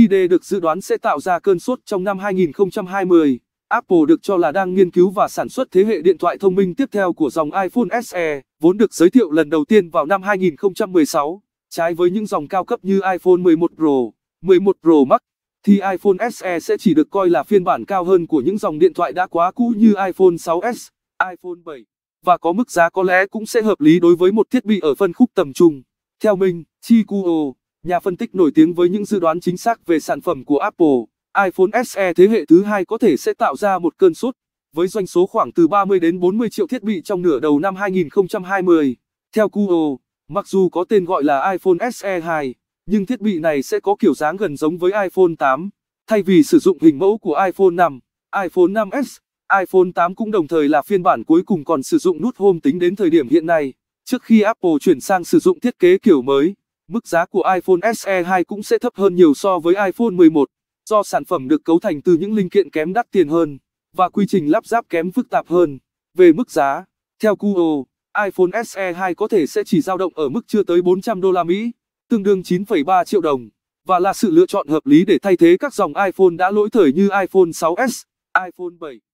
ID được dự đoán sẽ tạo ra cơn sốt trong năm 2020. Apple được cho là đang nghiên cứu và sản xuất thế hệ điện thoại thông minh tiếp theo của dòng iPhone SE, vốn được giới thiệu lần đầu tiên vào năm 2016. Trái với những dòng cao cấp như iPhone 11 Pro, 11 Pro Max, thì iPhone SE sẽ chỉ được coi là phiên bản cao hơn của những dòng điện thoại đã quá cũ như iPhone 6s, iPhone 7, và có mức giá có lẽ cũng sẽ hợp lý đối với một thiết bị ở phân khúc tầm trung. Theo mình, Chikuo, nhà phân tích nổi tiếng với những dự đoán chính xác về sản phẩm của Apple, iPhone SE thế hệ thứ hai có thể sẽ tạo ra một cơn sốt, với doanh số khoảng từ 30 đến 40 triệu thiết bị trong nửa đầu năm 2020. Theo Google, mặc dù có tên gọi là iPhone SE 2, nhưng thiết bị này sẽ có kiểu dáng gần giống với iPhone 8. Thay vì sử dụng hình mẫu của iPhone 5, iPhone 5S, iPhone 8 cũng đồng thời là phiên bản cuối cùng còn sử dụng nút Home tính đến thời điểm hiện nay, trước khi Apple chuyển sang sử dụng thiết kế kiểu mới. Mức giá của iPhone SE 2 cũng sẽ thấp hơn nhiều so với iPhone 11, do sản phẩm được cấu thành từ những linh kiện kém đắt tiền hơn và quy trình lắp ráp kém phức tạp hơn. Về mức giá, theo Kuo, iPhone SE 2 có thể sẽ chỉ dao động ở mức chưa tới 400 đô la Mỹ, tương đương 9,3 triệu đồng, và là sự lựa chọn hợp lý để thay thế các dòng iPhone đã lỗi thời như iPhone 6s, iPhone 7.